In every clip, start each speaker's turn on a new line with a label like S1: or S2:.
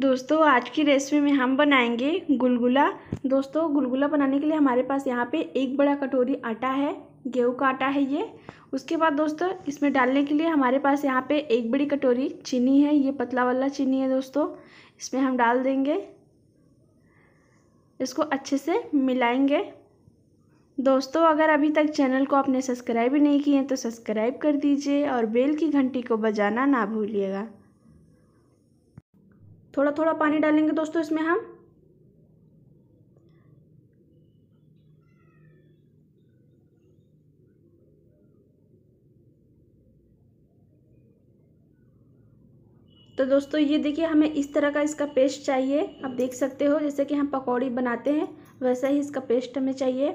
S1: दोस्तों आज की रेसिपी में हम बनाएंगे गुलगुला दोस्तों गुलगुला बनाने के लिए हमारे पास यहाँ पे एक बड़ा कटोरी आटा है गेहूं का आटा है ये उसके बाद दोस्तों इसमें डालने के लिए हमारे पास यहाँ पे एक बड़ी कटोरी चीनी है ये पतला वाला चीनी है दोस्तों इसमें हम डाल देंगे इसको अच्छे से मिलाएंगे दोस्तों अगर अभी तक चैनल को आपने सब्सक्राइब नहीं किए तो सब्सक्राइब कर दीजिए और बेल की घंटी को बजाना ना भूलिएगा थोड़ा थोड़ा पानी डालेंगे दोस्तों इसमें हम तो दोस्तों ये देखिए हमें इस तरह का इसका पेस्ट चाहिए आप देख सकते हो जैसे कि हम पकौड़ी बनाते हैं वैसा ही इसका पेस्ट हमें चाहिए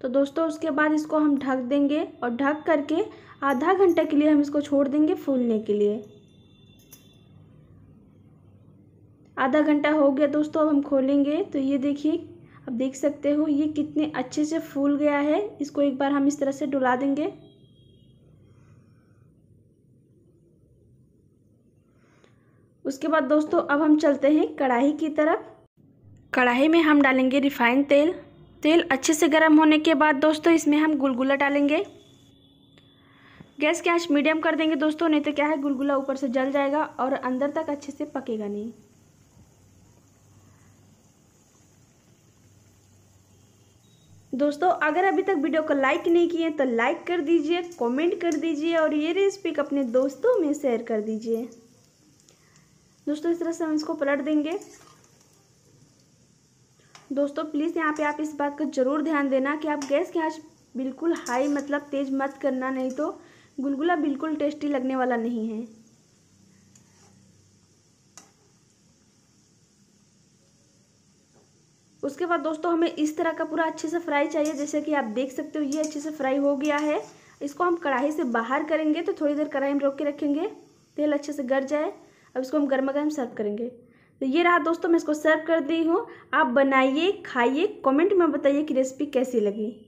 S1: तो दोस्तों उसके बाद इसको हम ढक देंगे और ढक करके आधा घंटे के लिए हम इसको छोड़ देंगे फूलने के लिए आधा घंटा हो गया दोस्तों अब हम खोलेंगे तो ये देखिए अब देख सकते हो ये कितने अच्छे से फूल गया है इसको एक बार हम इस तरह से डुला देंगे उसके बाद दोस्तों अब हम चलते हैं कढ़ाई की तरफ कढ़ाई में हम डालेंगे रिफाइंड तेल तेल अच्छे से गर्म होने के बाद दोस्तों इसमें हम गुलगुला डालेंगे गैस के आँच मीडियम कर देंगे दोस्तों नहीं तो क्या है गुलगुला ऊपर से जल जाएगा और अंदर तक अच्छे से पकेगा नहीं दोस्तों अगर अभी तक वीडियो को लाइक नहीं किए तो लाइक कर दीजिए कमेंट कर दीजिए और ये रेसिपी अपने दोस्तों में शेयर कर दीजिए दोस्तों इस तरह से हम इसको पलट देंगे दोस्तों प्लीज़ यहाँ पे आप इस बात का ज़रूर ध्यान देना कि आप गैस के आज बिल्कुल हाई मतलब तेज़ मत करना नहीं तो गुलगुला बिल्कुल टेस्टी लगने वाला नहीं है उसके बाद दोस्तों हमें इस तरह का पूरा अच्छे से फ्राई चाहिए जैसे कि आप देख सकते हो ये अच्छे से फ्राई हो गया है इसको हम कढ़ाई से बाहर करेंगे तो थोड़ी देर कढ़ाई में रोक के रखेंगे तेल अच्छे से गर जाए अब इसको हम गर्मा गर्म सर्व करेंगे तो ये रहा दोस्तों मैं इसको सर्व कर दी हूँ आप बनाइए खाइए कमेंट में बताइए कि रेसिपी कैसी लगी